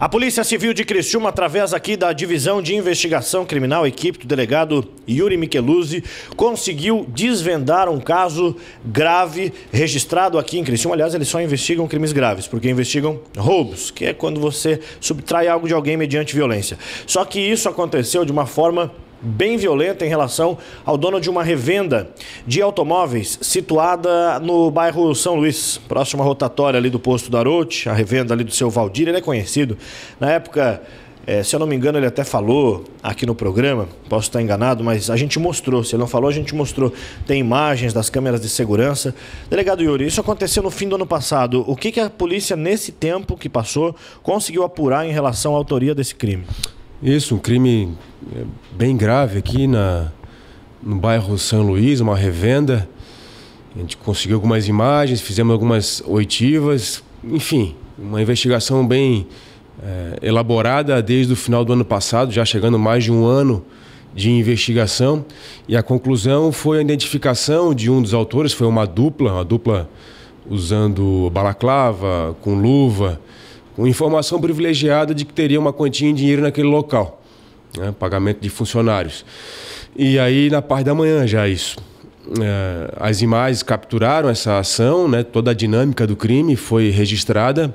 A Polícia Civil de Criciúma, através aqui da Divisão de Investigação Criminal, equipe do delegado Yuri Micheluzzi, conseguiu desvendar um caso grave registrado aqui em Criciúma. Aliás, eles só investigam crimes graves, porque investigam roubos, que é quando você subtrai algo de alguém mediante violência. Só que isso aconteceu de uma forma bem violenta em relação ao dono de uma revenda de automóveis situada no bairro São Luís, próxima rotatória ali do posto do Arote, a revenda ali do seu Valdir, ele é conhecido. Na época, é, se eu não me engano, ele até falou aqui no programa, posso estar enganado, mas a gente mostrou, se ele não falou, a gente mostrou. Tem imagens das câmeras de segurança. Delegado Yuri, isso aconteceu no fim do ano passado. O que, que a polícia, nesse tempo que passou, conseguiu apurar em relação à autoria desse crime? Isso, um crime é, bem grave aqui na, no bairro São Luís, uma revenda. A gente conseguiu algumas imagens, fizemos algumas oitivas, enfim, uma investigação bem é, elaborada desde o final do ano passado, já chegando mais de um ano de investigação. E a conclusão foi a identificação de um dos autores, foi uma dupla, uma dupla usando balaclava, com luva uma informação privilegiada de que teria uma quantia em dinheiro naquele local, né? pagamento de funcionários. E aí, na parte da manhã, já isso. É, as imagens capturaram essa ação, né? toda a dinâmica do crime foi registrada.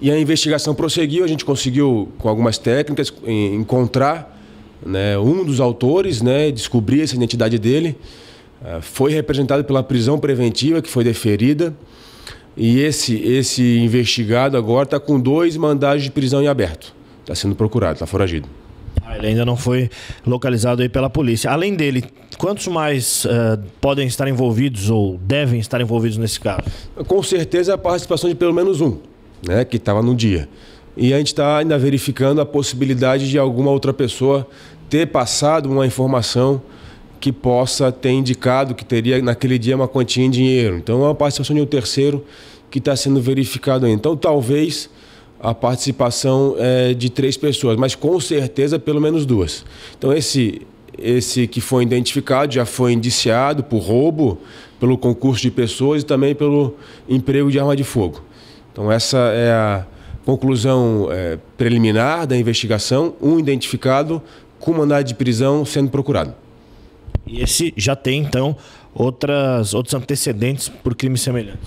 E a investigação prosseguiu, a gente conseguiu, com algumas técnicas, encontrar né, um dos autores, né, descobrir essa identidade dele. É, foi representado pela prisão preventiva que foi deferida. E esse, esse investigado agora está com dois mandados de prisão em aberto. Está sendo procurado, está foragido. Ah, ele ainda não foi localizado aí pela polícia. Além dele, quantos mais uh, podem estar envolvidos ou devem estar envolvidos nesse caso? Com certeza é a participação de pelo menos um, né, que estava no dia. E a gente está ainda verificando a possibilidade de alguma outra pessoa ter passado uma informação que possa ter indicado que teria naquele dia uma quantia em dinheiro. Então é uma participação de um terceiro que está sendo verificado. Então talvez a participação é, de três pessoas, mas com certeza pelo menos duas. Então esse esse que foi identificado já foi indiciado por roubo, pelo concurso de pessoas e também pelo emprego de arma de fogo. Então essa é a conclusão é, preliminar da investigação, um identificado com mandado de prisão sendo procurado. E esse já tem, então, outras, outros antecedentes por crime semelhante?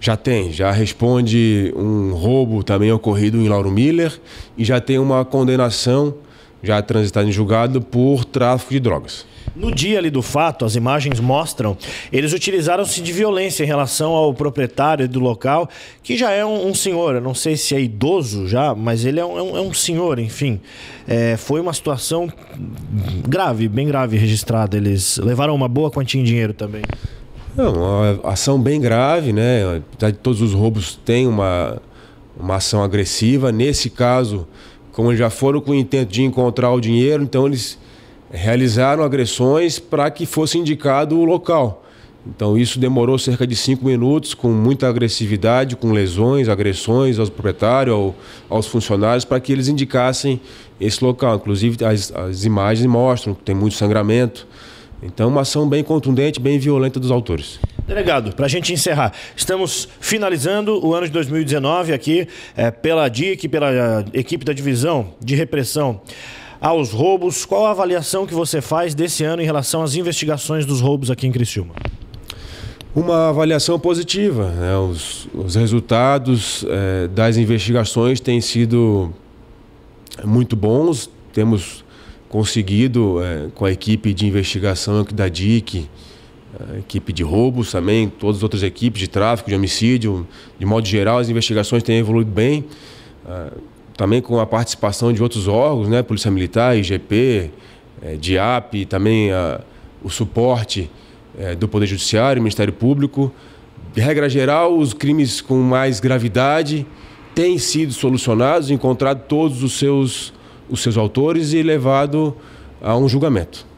Já tem, já responde um roubo também ocorrido em Lauro Miller e já tem uma condenação já transitado em julgado por tráfico de drogas. No dia ali do fato, as imagens mostram, eles utilizaram-se de violência em relação ao proprietário do local, que já é um, um senhor, eu não sei se é idoso já, mas ele é um, é um, é senhor, enfim. É, foi uma situação grave, bem grave registrada. Eles levaram uma boa quantia em dinheiro também. É uma ação bem grave, né? Todos os roubos têm uma, uma ação agressiva. Nesse caso, como já foram com o intento de encontrar o dinheiro, então eles realizaram agressões para que fosse indicado o local. Então isso demorou cerca de cinco minutos, com muita agressividade, com lesões, agressões aos proprietários, ao, aos funcionários, para que eles indicassem esse local. Inclusive as, as imagens mostram que tem muito sangramento. Então uma ação bem contundente, bem violenta dos autores. Delegado, para a gente encerrar, estamos finalizando o ano de 2019 aqui é, pela DIC, pela é, equipe da divisão de repressão aos roubos. Qual a avaliação que você faz desse ano em relação às investigações dos roubos aqui em Criciúma? Uma avaliação positiva. Né? Os, os, resultados é, das investigações têm sido muito bons. Temos conseguido, é, com a equipe de investigação da DIC, equipe de roubos também, todas as outras equipes de tráfico, de homicídio. De modo geral, as investigações têm evoluído bem, ah, também com a participação de outros órgãos, né? Polícia Militar, IGP, eh, DIAP, também ah, o suporte eh, do Poder Judiciário, Ministério Público. De regra geral, os crimes com mais gravidade têm sido solucionados, encontrado todos os seus, os seus autores e levado a um julgamento.